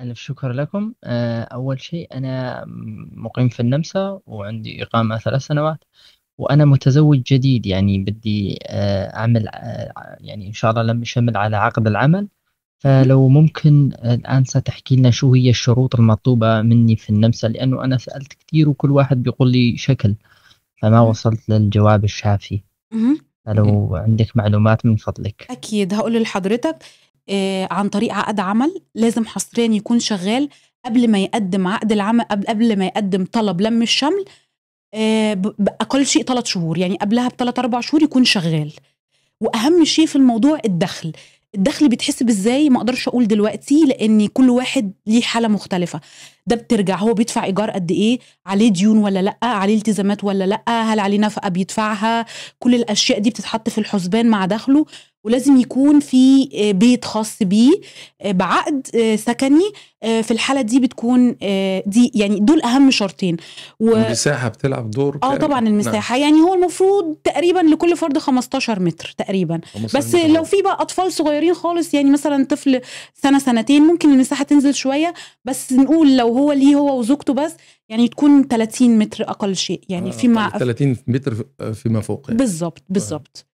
ألف شكر لكم آه، أول شيء أنا مقيم في النمسا وعندي إقامة ثلاث سنوات وأنا متزوج جديد يعني بدي آه، أعمل آه، يعني إن شاء الله لم يشمل على عقد العمل فلو ممكن الآن ستحكي لنا شو هي الشروط المطلوبة مني في النمسا لأنه أنا سألت كثير وكل واحد بيقول لي شكل فما وصلت للجواب الشافي مهم. فلو عندك معلومات من فضلك أكيد هقول لحضرتك آه، عن طريق عقد عمل لازم حصريا يكون شغال قبل ما يقدم عقد العمل قبل ما يقدم طلب لم الشمل آه، بأقل شيء ثلاث شهور يعني قبلها بثلاث أربع شهور يكون شغال وأهم شيء في الموضوع الدخل الدخل بيتحسب ازاي ما اقدرش اقول دلوقتي لان كل واحد ليه حاله مختلفه ده بترجع هو بيدفع ايجار قد ايه عليه ديون ولا لا عليه التزامات ولا لا هل عليه نفقه بيدفعها كل الاشياء دي بتتحط في الحسبان مع دخله ولازم يكون في آه، بيت خاص بيه آه، بعقد آه، سكني في الحاله دي بتكون دي يعني دول اهم شرطين و... المساحه بتلعب دور اه طبعا المساحه نعم. يعني هو المفروض تقريبا لكل فرد 15 متر تقريبا 15 بس متر. لو في بقى اطفال صغيرين خالص يعني مثلا طفل سنه سنتين ممكن المساحه تنزل شويه بس نقول لو هو ليه هو وزوجته بس يعني تكون 30 متر اقل شيء يعني, يعني في 30 متر فيما فوق يعني. بالظبط بالظبط